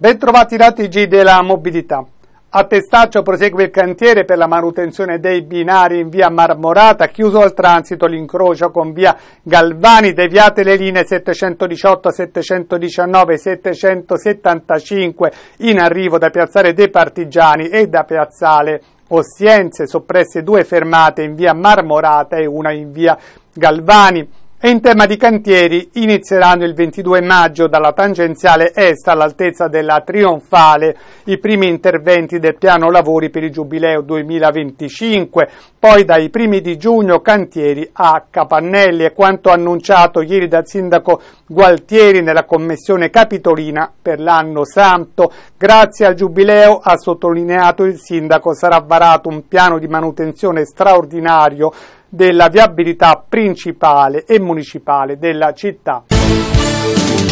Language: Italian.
Bentrovati dati G della mobilità. A Testaccio prosegue il cantiere per la manutenzione dei binari in via Marmorata, chiuso al transito l'incrocio con via Galvani, deviate le linee 718, 719, 775 in arrivo da piazzale dei Partigiani e da piazzale Ossienze, soppresse due fermate in via Marmorata e una in via Galvani. E in tema di cantieri inizieranno il 22 maggio dalla tangenziale est all'altezza della Trionfale i primi interventi del piano lavori per il Giubileo 2025, poi dai primi di giugno cantieri a Capannelli e quanto annunciato ieri dal sindaco Gualtieri nella commissione capitolina per l'anno santo. Grazie al Giubileo, ha sottolineato il sindaco, sarà varato un piano di manutenzione straordinario della viabilità principale e municipale della città.